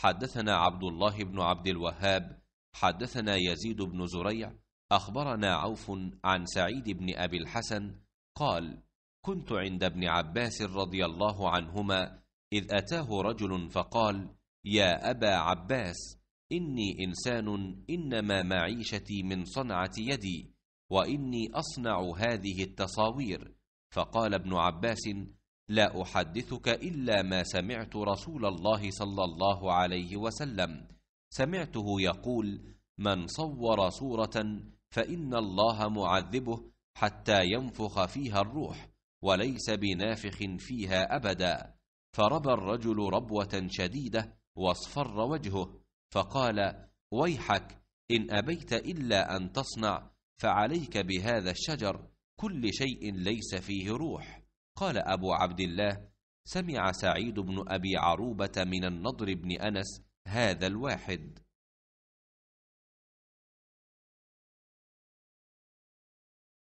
حدثنا عبد الله بن عبد الوهاب حدثنا يزيد بن زريع اخبرنا عوف عن سعيد بن ابي الحسن قال كنت عند ابن عباس رضي الله عنهما اذ اتاه رجل فقال يا ابا عباس اني انسان انما معيشتي من صنعه يدي واني اصنع هذه التصاوير فقال ابن عباس لا احدثك الا ما سمعت رسول الله صلى الله عليه وسلم سمعته يقول من صور صوره فان الله معذبه حتى ينفخ فيها الروح وليس بنافخ فيها ابدا فربى الرجل ربوه شديده واصفر وجهه فقال ويحك ان ابيت الا ان تصنع فعليك بهذا الشجر كل شيء ليس فيه روح قال أبو عبد الله سمع سعيد بن أبي عروبة من النضر بن أنس هذا الواحد